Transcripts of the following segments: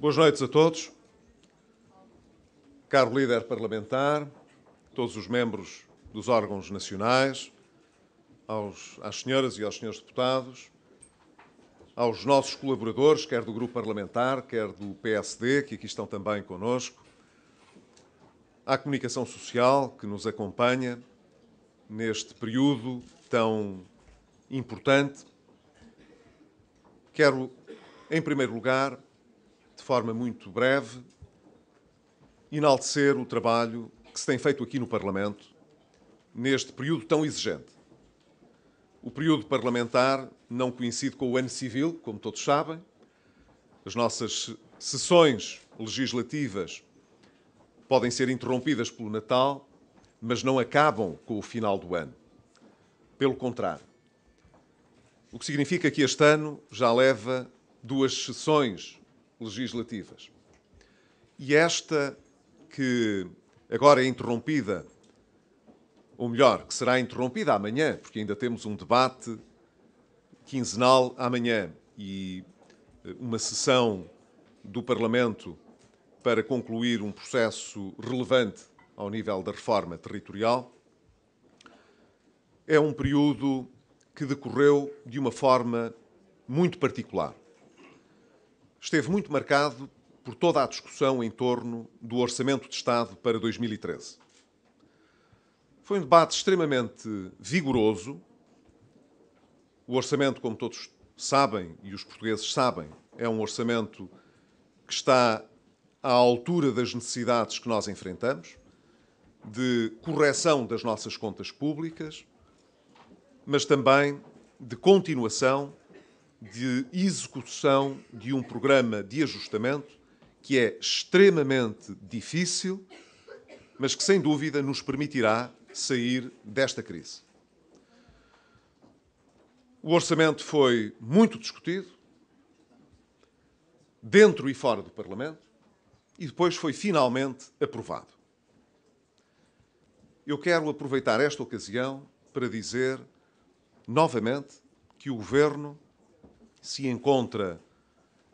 Boas noites a todos. Caro líder parlamentar, todos os membros dos órgãos nacionais, aos, às senhoras e aos senhores deputados, aos nossos colaboradores, quer do grupo parlamentar, quer do PSD, que aqui estão também conosco, à comunicação social que nos acompanha neste período tão importante. Quero, em primeiro lugar, forma muito breve, enaltecer o trabalho que se tem feito aqui no Parlamento neste período tão exigente. O período parlamentar não coincide com o ano civil, como todos sabem. As nossas sessões legislativas podem ser interrompidas pelo Natal, mas não acabam com o final do ano. Pelo contrário. O que significa que este ano já leva duas sessões legislativas. E esta que agora é interrompida, ou melhor, que será interrompida amanhã, porque ainda temos um debate quinzenal amanhã e eh, uma sessão do Parlamento para concluir um processo relevante ao nível da reforma territorial, é um período que decorreu de uma forma muito particular esteve muito marcado por toda a discussão em torno do Orçamento de Estado para 2013. Foi um debate extremamente vigoroso. O orçamento, como todos sabem e os portugueses sabem, é um orçamento que está à altura das necessidades que nós enfrentamos, de correção das nossas contas públicas, mas também de continuação de execução de um programa de ajustamento que é extremamente difícil, mas que sem dúvida nos permitirá sair desta crise. O orçamento foi muito discutido, dentro e fora do Parlamento, e depois foi finalmente aprovado. Eu quero aproveitar esta ocasião para dizer novamente que o Governo se encontra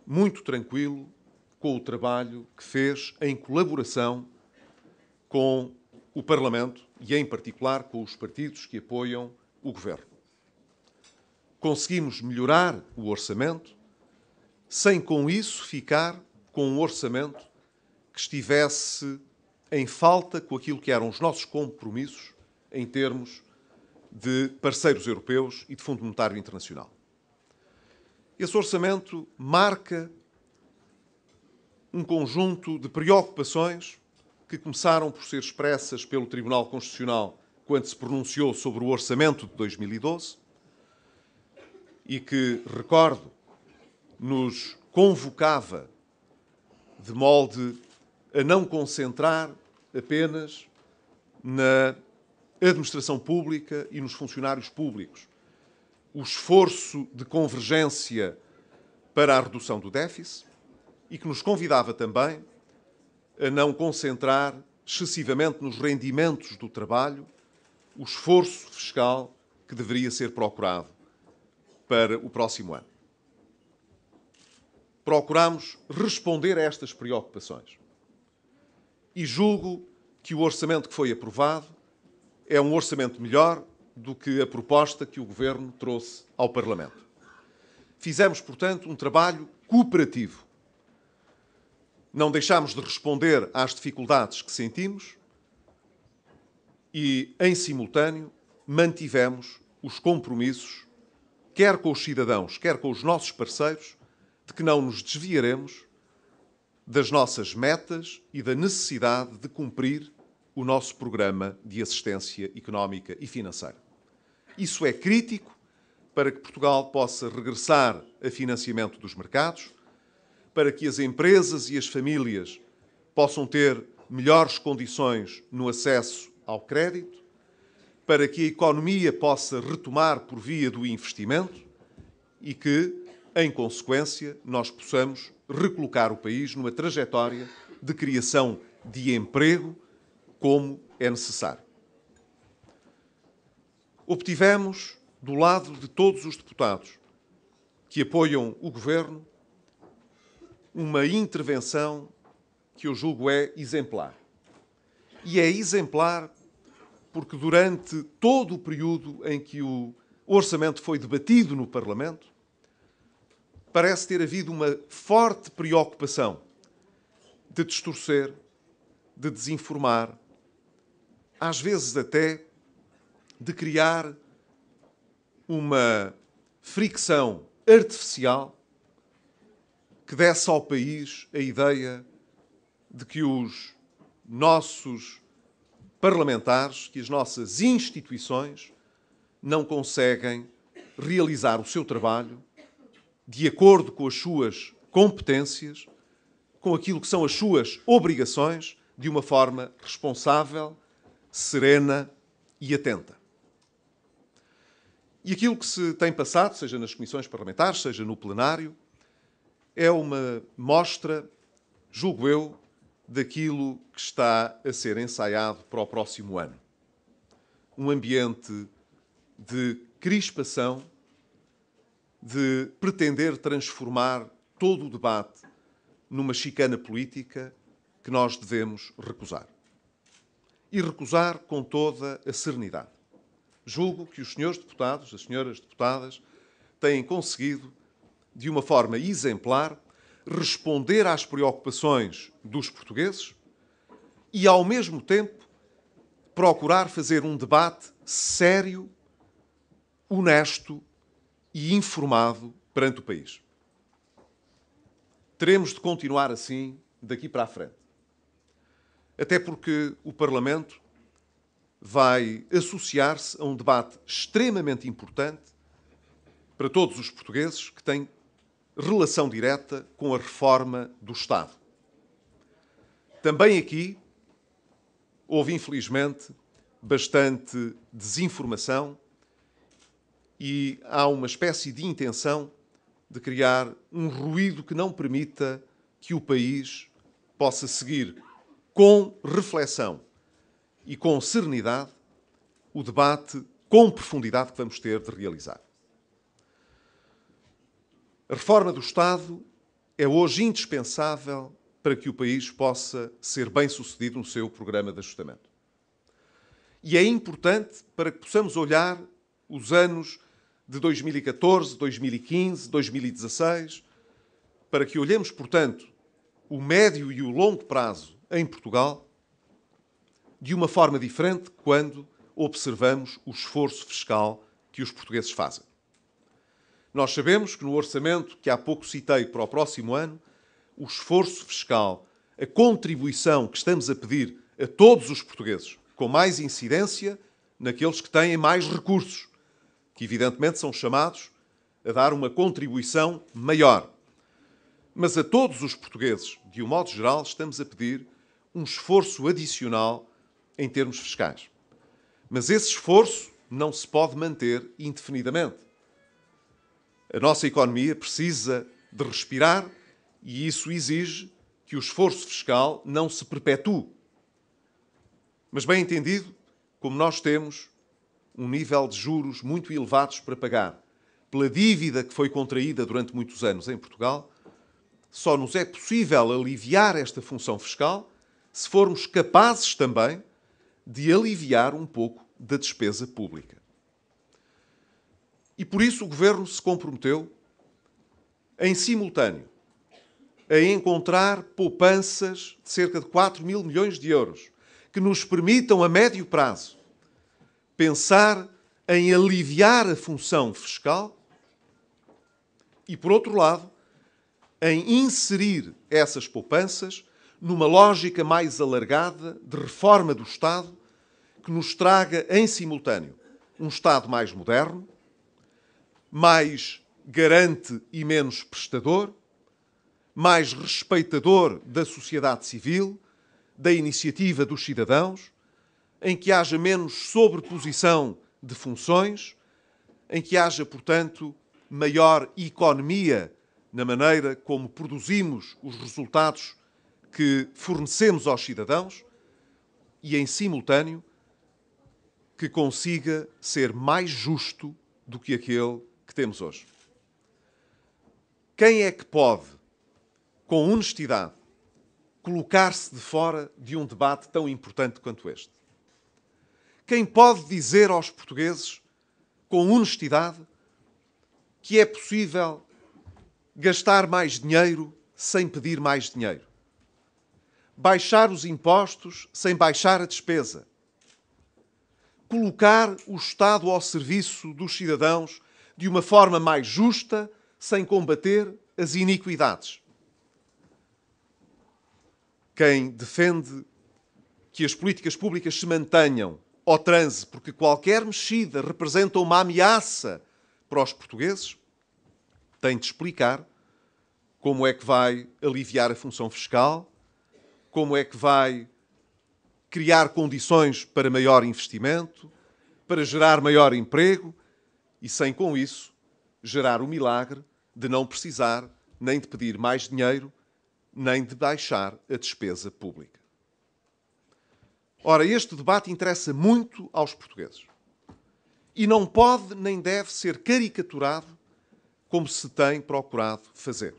muito tranquilo com o trabalho que fez em colaboração com o Parlamento e, em particular, com os partidos que apoiam o Governo. Conseguimos melhorar o orçamento sem, com isso, ficar com um orçamento que estivesse em falta com aquilo que eram os nossos compromissos em termos de parceiros europeus e de Fundo Monetário Internacional. Esse orçamento marca um conjunto de preocupações que começaram por ser expressas pelo Tribunal Constitucional quando se pronunciou sobre o orçamento de 2012 e que, recordo, nos convocava de molde a não concentrar apenas na administração pública e nos funcionários públicos, o esforço de convergência para a redução do déficit e que nos convidava também a não concentrar excessivamente nos rendimentos do trabalho o esforço fiscal que deveria ser procurado para o próximo ano. Procuramos responder a estas preocupações. E julgo que o orçamento que foi aprovado é um orçamento melhor do que a proposta que o Governo trouxe ao Parlamento. Fizemos, portanto, um trabalho cooperativo. Não deixámos de responder às dificuldades que sentimos e, em simultâneo, mantivemos os compromissos, quer com os cidadãos, quer com os nossos parceiros, de que não nos desviaremos das nossas metas e da necessidade de cumprir o nosso programa de assistência económica e financeira. Isso é crítico para que Portugal possa regressar a financiamento dos mercados, para que as empresas e as famílias possam ter melhores condições no acesso ao crédito, para que a economia possa retomar por via do investimento e que, em consequência, nós possamos recolocar o país numa trajetória de criação de emprego como é necessário obtivemos do lado de todos os deputados que apoiam o governo uma intervenção que eu julgo é exemplar. E é exemplar porque durante todo o período em que o orçamento foi debatido no Parlamento, parece ter havido uma forte preocupação de distorcer, de desinformar, às vezes até de criar uma fricção artificial que desse ao país a ideia de que os nossos parlamentares, que as nossas instituições não conseguem realizar o seu trabalho de acordo com as suas competências, com aquilo que são as suas obrigações, de uma forma responsável, serena e atenta. E aquilo que se tem passado, seja nas comissões parlamentares, seja no plenário, é uma mostra, julgo eu, daquilo que está a ser ensaiado para o próximo ano. Um ambiente de crispação, de pretender transformar todo o debate numa chicana política que nós devemos recusar. E recusar com toda a serenidade julgo que os senhores deputados, as senhoras deputadas, têm conseguido, de uma forma exemplar, responder às preocupações dos portugueses e, ao mesmo tempo, procurar fazer um debate sério, honesto e informado perante o país. Teremos de continuar assim daqui para a frente. Até porque o Parlamento vai associar-se a um debate extremamente importante para todos os portugueses que tem relação direta com a reforma do Estado. Também aqui houve, infelizmente, bastante desinformação e há uma espécie de intenção de criar um ruído que não permita que o país possa seguir com reflexão e com serenidade o debate com profundidade que vamos ter de realizar. A reforma do Estado é hoje indispensável para que o país possa ser bem sucedido no seu programa de ajustamento. E é importante para que possamos olhar os anos de 2014, 2015, 2016, para que olhemos, portanto, o médio e o longo prazo em Portugal de uma forma diferente quando observamos o esforço fiscal que os portugueses fazem. Nós sabemos que no orçamento que há pouco citei para o próximo ano, o esforço fiscal, a contribuição que estamos a pedir a todos os portugueses, com mais incidência naqueles que têm mais recursos, que evidentemente são chamados a dar uma contribuição maior. Mas a todos os portugueses, de um modo geral, estamos a pedir um esforço adicional em termos fiscais. Mas esse esforço não se pode manter indefinidamente. A nossa economia precisa de respirar e isso exige que o esforço fiscal não se perpetue. Mas, bem entendido, como nós temos um nível de juros muito elevados para pagar pela dívida que foi contraída durante muitos anos em Portugal, só nos é possível aliviar esta função fiscal se formos capazes também de aliviar um pouco da despesa pública. E por isso o governo se comprometeu, em simultâneo, a encontrar poupanças de cerca de 4 mil milhões de euros que nos permitam, a médio prazo, pensar em aliviar a função fiscal e, por outro lado, em inserir essas poupanças numa lógica mais alargada de reforma do Estado que nos traga em simultâneo um Estado mais moderno, mais garante e menos prestador, mais respeitador da sociedade civil, da iniciativa dos cidadãos, em que haja menos sobreposição de funções, em que haja, portanto, maior economia na maneira como produzimos os resultados que fornecemos aos cidadãos e, em simultâneo, que consiga ser mais justo do que aquele que temos hoje. Quem é que pode, com honestidade, colocar-se de fora de um debate tão importante quanto este? Quem pode dizer aos portugueses, com honestidade, que é possível gastar mais dinheiro sem pedir mais dinheiro? baixar os impostos sem baixar a despesa, colocar o Estado ao serviço dos cidadãos de uma forma mais justa, sem combater as iniquidades. Quem defende que as políticas públicas se mantenham ao transe porque qualquer mexida representa uma ameaça para os portugueses, tem de explicar como é que vai aliviar a função fiscal como é que vai criar condições para maior investimento, para gerar maior emprego e, sem com isso, gerar o milagre de não precisar nem de pedir mais dinheiro, nem de baixar a despesa pública. Ora, este debate interessa muito aos portugueses e não pode nem deve ser caricaturado como se tem procurado fazer.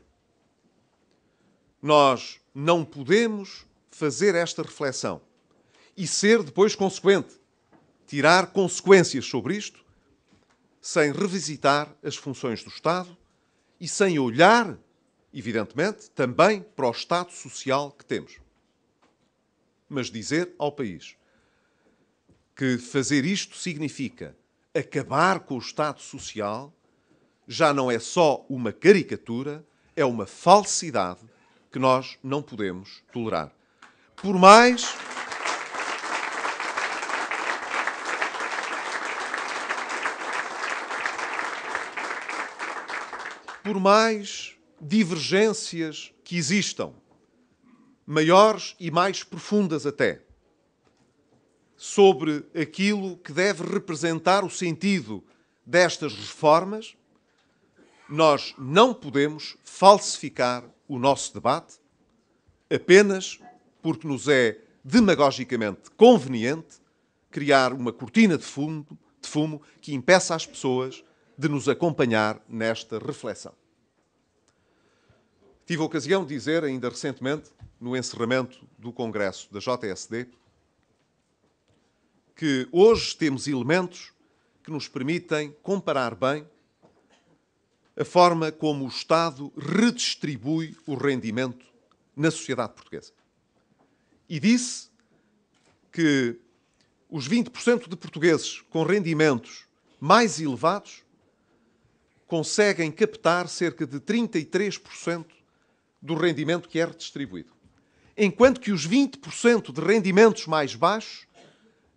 Nós não podemos fazer esta reflexão e ser depois consequente, tirar consequências sobre isto, sem revisitar as funções do Estado e sem olhar, evidentemente, também para o Estado social que temos. Mas dizer ao país que fazer isto significa acabar com o Estado social já não é só uma caricatura, é uma falsidade que nós não podemos tolerar por mais. Por mais divergências que existam, maiores e mais profundas até, sobre aquilo que deve representar o sentido destas reformas, nós não podemos falsificar o nosso debate, apenas porque nos é demagogicamente conveniente criar uma cortina de fumo, de fumo que impeça as pessoas de nos acompanhar nesta reflexão. Tive a ocasião de dizer, ainda recentemente, no encerramento do Congresso da JSD, que hoje temos elementos que nos permitem comparar bem a forma como o Estado redistribui o rendimento na sociedade portuguesa e disse que os 20% de portugueses com rendimentos mais elevados conseguem captar cerca de 33% do rendimento que é redistribuído, enquanto que os 20% de rendimentos mais baixos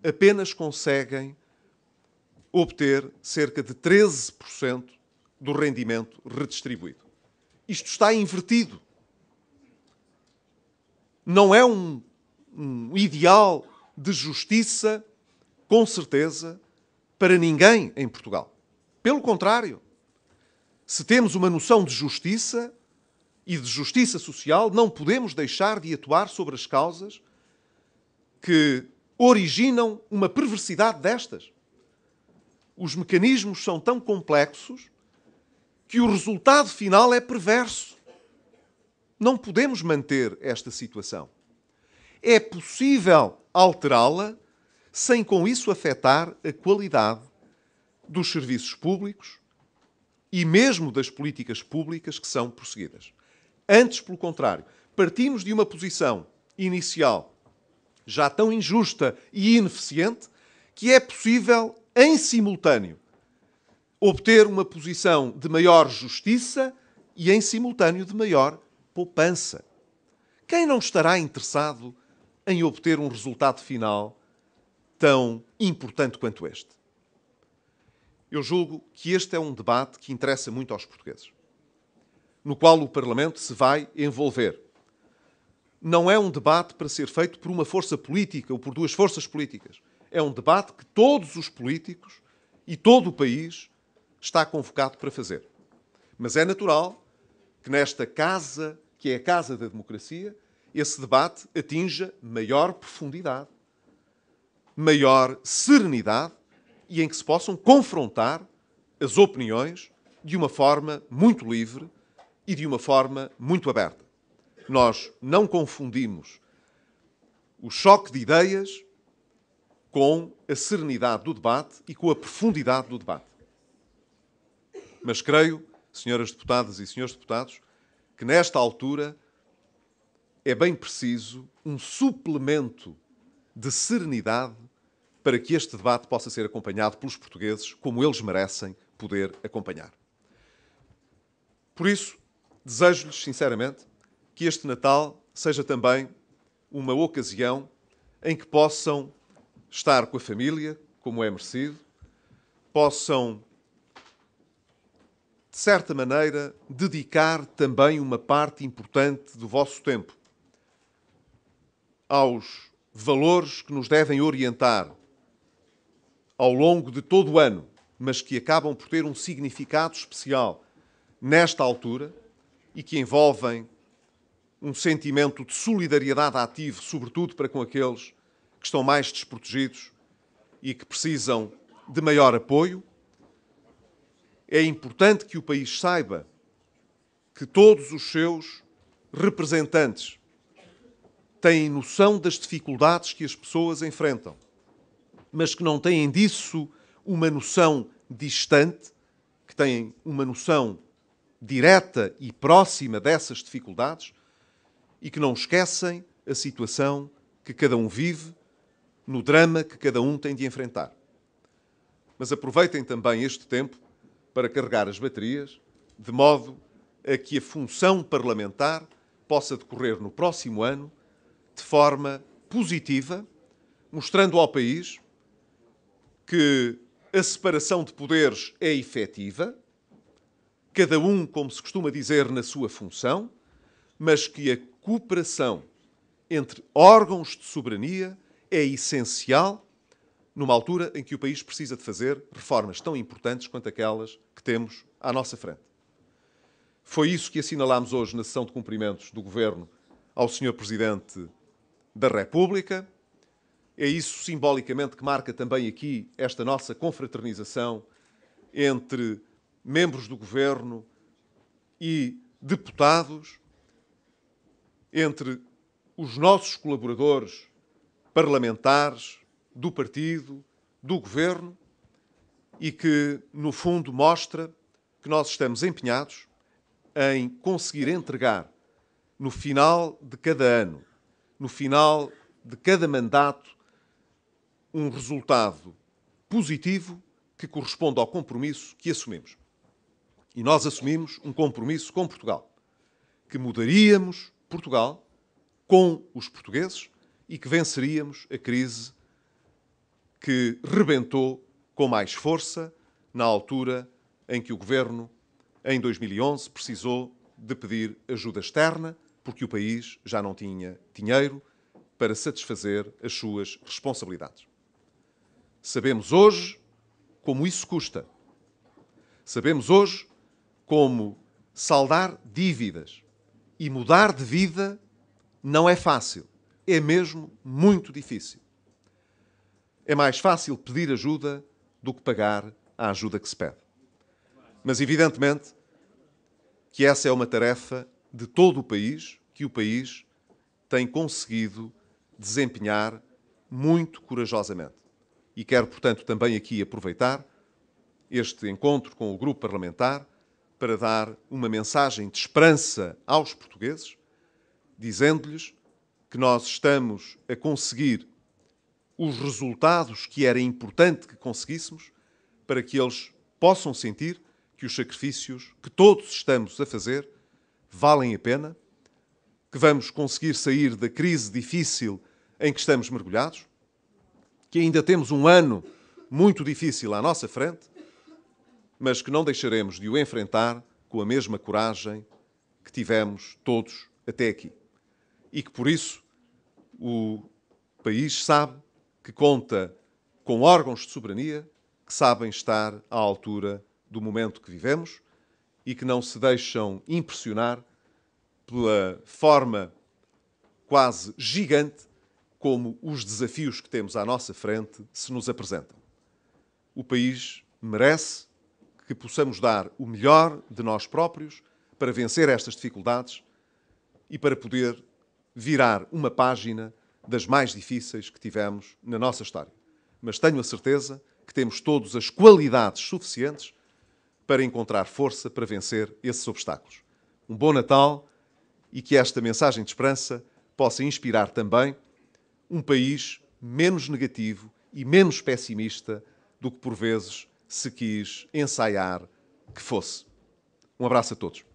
apenas conseguem obter cerca de 13% do rendimento redistribuído. Isto está invertido. Não é um um ideal de justiça, com certeza, para ninguém em Portugal. Pelo contrário, se temos uma noção de justiça e de justiça social, não podemos deixar de atuar sobre as causas que originam uma perversidade destas. Os mecanismos são tão complexos que o resultado final é perverso. Não podemos manter esta situação é possível alterá-la sem com isso afetar a qualidade dos serviços públicos e mesmo das políticas públicas que são prosseguidas. Antes, pelo contrário, partimos de uma posição inicial já tão injusta e ineficiente que é possível, em simultâneo, obter uma posição de maior justiça e, em simultâneo, de maior poupança. Quem não estará interessado em obter um resultado final tão importante quanto este. Eu julgo que este é um debate que interessa muito aos portugueses, no qual o Parlamento se vai envolver. Não é um debate para ser feito por uma força política ou por duas forças políticas. É um debate que todos os políticos e todo o país está convocado para fazer. Mas é natural que nesta casa, que é a casa da democracia, esse debate atinja maior profundidade, maior serenidade e em que se possam confrontar as opiniões de uma forma muito livre e de uma forma muito aberta. Nós não confundimos o choque de ideias com a serenidade do debate e com a profundidade do debate. Mas creio, senhoras deputadas e senhores deputados, que nesta altura é bem preciso um suplemento de serenidade para que este debate possa ser acompanhado pelos portugueses como eles merecem poder acompanhar. Por isso, desejo-lhes sinceramente que este Natal seja também uma ocasião em que possam estar com a família, como é merecido, possam, de certa maneira, dedicar também uma parte importante do vosso tempo aos valores que nos devem orientar ao longo de todo o ano, mas que acabam por ter um significado especial nesta altura e que envolvem um sentimento de solidariedade ativo, sobretudo para com aqueles que estão mais desprotegidos e que precisam de maior apoio. É importante que o país saiba que todos os seus representantes têm noção das dificuldades que as pessoas enfrentam, mas que não têm disso uma noção distante, que têm uma noção direta e próxima dessas dificuldades e que não esquecem a situação que cada um vive, no drama que cada um tem de enfrentar. Mas aproveitem também este tempo para carregar as baterias, de modo a que a função parlamentar possa decorrer no próximo ano de forma positiva, mostrando ao país que a separação de poderes é efetiva, cada um, como se costuma dizer, na sua função, mas que a cooperação entre órgãos de soberania é essencial numa altura em que o país precisa de fazer reformas tão importantes quanto aquelas que temos à nossa frente. Foi isso que assinalámos hoje na sessão de cumprimentos do Governo ao Sr. Presidente da República. É isso simbolicamente que marca também aqui esta nossa confraternização entre membros do governo e deputados, entre os nossos colaboradores parlamentares do partido, do governo e que, no fundo, mostra que nós estamos empenhados em conseguir entregar no final de cada ano no final de cada mandato, um resultado positivo que corresponde ao compromisso que assumimos. E nós assumimos um compromisso com Portugal, que mudaríamos Portugal com os portugueses e que venceríamos a crise que rebentou com mais força na altura em que o governo, em 2011, precisou de pedir ajuda externa porque o país já não tinha dinheiro para satisfazer as suas responsabilidades. Sabemos hoje como isso custa. Sabemos hoje como saldar dívidas e mudar de vida não é fácil. É mesmo muito difícil. É mais fácil pedir ajuda do que pagar a ajuda que se pede. Mas, evidentemente, que essa é uma tarefa de todo o país que o país tem conseguido desempenhar muito corajosamente. E quero, portanto, também aqui aproveitar este encontro com o grupo parlamentar para dar uma mensagem de esperança aos portugueses, dizendo-lhes que nós estamos a conseguir os resultados que era importante que conseguíssemos para que eles possam sentir que os sacrifícios que todos estamos a fazer valem a pena, que vamos conseguir sair da crise difícil em que estamos mergulhados, que ainda temos um ano muito difícil à nossa frente, mas que não deixaremos de o enfrentar com a mesma coragem que tivemos todos até aqui. E que por isso o país sabe que conta com órgãos de soberania que sabem estar à altura do momento que vivemos e que não se deixam impressionar pela forma quase gigante como os desafios que temos à nossa frente se nos apresentam. O país merece que possamos dar o melhor de nós próprios para vencer estas dificuldades e para poder virar uma página das mais difíceis que tivemos na nossa história. Mas tenho a certeza que temos todos as qualidades suficientes para encontrar força para vencer esses obstáculos. Um bom Natal e que esta mensagem de esperança possa inspirar também um país menos negativo e menos pessimista do que por vezes se quis ensaiar que fosse. Um abraço a todos.